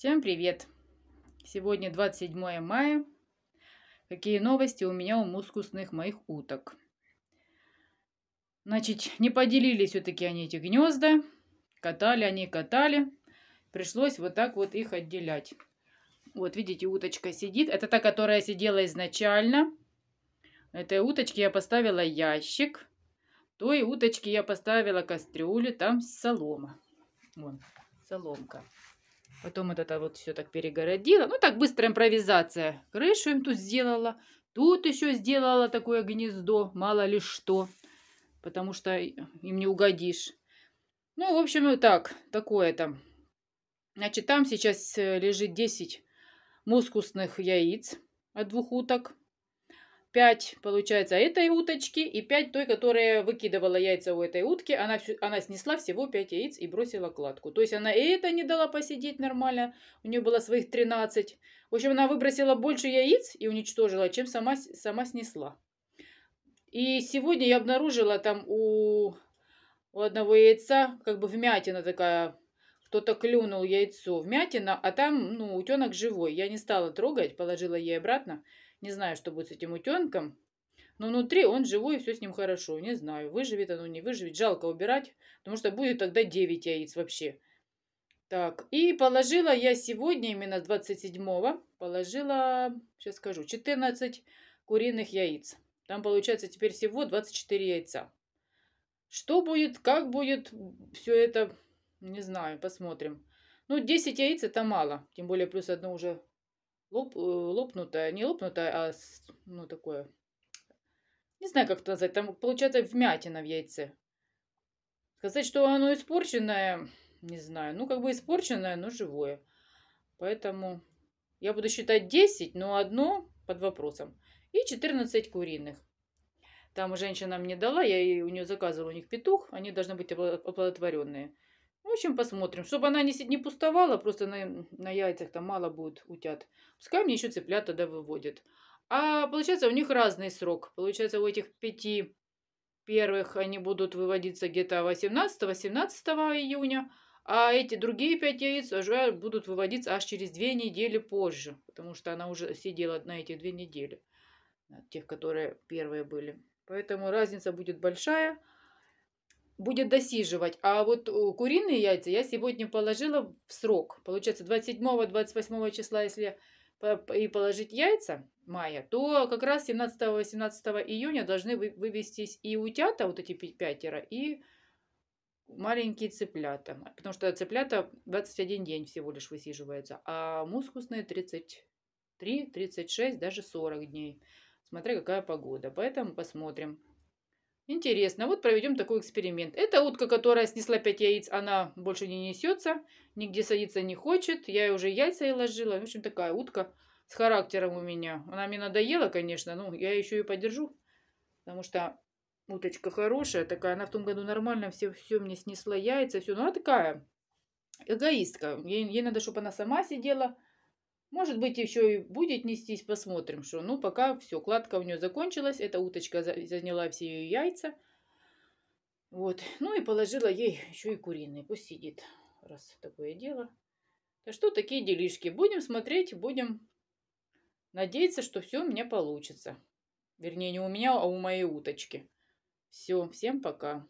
Всем привет! Сегодня 27 мая. Какие новости у меня у мускусных моих уток? Значит, не поделились все-таки они эти гнезда. Катали они, катали. Пришлось вот так вот их отделять. Вот, видите, уточка сидит. Это та, которая сидела изначально. Этой уточке я поставила ящик. Той уточке я поставила кастрюлю. Там солома. Вон, соломка. Потом вот это вот все так перегородила. Ну, так быстрая импровизация. Крышу им тут сделала. Тут еще сделала такое гнездо, мало ли что. Потому что им не угодишь. Ну, в общем, вот так, такое там. Значит, там сейчас э, лежит 10 мускусных яиц от двух уток. 5, получается, этой уточки и 5 той, которая выкидывала яйца у этой утки. Она, всю, она снесла всего 5 яиц и бросила кладку. То есть она и это не дала посидеть нормально. У нее было своих 13. В общем, она выбросила больше яиц и уничтожила, чем сама, сама снесла. И сегодня я обнаружила там у, у одного яйца как бы вмятина такая кто-то клюнул яйцо, вмятина, а там, ну, утенок живой. Я не стала трогать, положила ей обратно. Не знаю, что будет с этим утенком. Но внутри он живой, и все с ним хорошо. Не знаю, выживет оно, не выживет. Жалко убирать, потому что будет тогда 9 яиц вообще. Так, и положила я сегодня, именно 27-го, положила, сейчас скажу, 14 куриных яиц. Там получается теперь всего 24 яйца. Что будет, как будет все это, не знаю, посмотрим. Ну, 10 яиц это мало, тем более плюс одно уже лоп, э, лопнутое, не лопнутое, а ну такое. Не знаю, как это назвать. Там получается вмятина в яйце. Сказать, что оно испорченное, не знаю. Ну, как бы испорченное, но живое. Поэтому я буду считать 10, но одно под вопросом. И 14 куриных. Там женщина мне дала, я у нее заказывала у них петух. Они должны быть оплодотворенные. В общем, посмотрим. Чтобы она не, не пустовала, просто на, на яйцах там мало будет утят. Пускай мне еще цыплят тогда выводят. А получается, у них разный срок. Получается, у этих пяти первых они будут выводиться где-то 18-18 июня, а эти другие пять яиц уже будут выводиться аж через две недели позже, потому что она уже сидела на эти две недели, тех, которые первые были. Поэтому разница будет большая будет досиживать. А вот э, куриные яйца я сегодня положила в срок. Получается, 27-28 числа, если и положить яйца мая, то как раз 17-18 июня должны вывестись и утята, вот эти пятеро, и маленькие цыплята. Потому что цыплята 21 день всего лишь высиживается, а мускусные 33, 36, даже 40 дней. Смотря какая погода. Поэтому посмотрим. Интересно, вот проведем такой эксперимент. Эта утка, которая снесла 5 яиц, она больше не несется, нигде садиться не хочет. Я уже яйца и ложила. В общем, такая утка с характером у меня. Она мне надоела, конечно, но я еще ее подержу, потому что уточка хорошая такая. Она в том году нормально все, все мне снесла яйца, все. Но она такая эгоистка. Ей, ей надо, чтобы она сама сидела, может быть, еще и будет нестись, посмотрим, что. Ну, пока все, кладка у нее закончилась, эта уточка заняла все ее яйца. Вот, ну и положила ей еще и куриные, пусть сидит, раз такое дело. Да что такие делишки, будем смотреть, будем надеяться, что все у меня получится. Вернее, не у меня, а у моей уточки. Все, всем пока.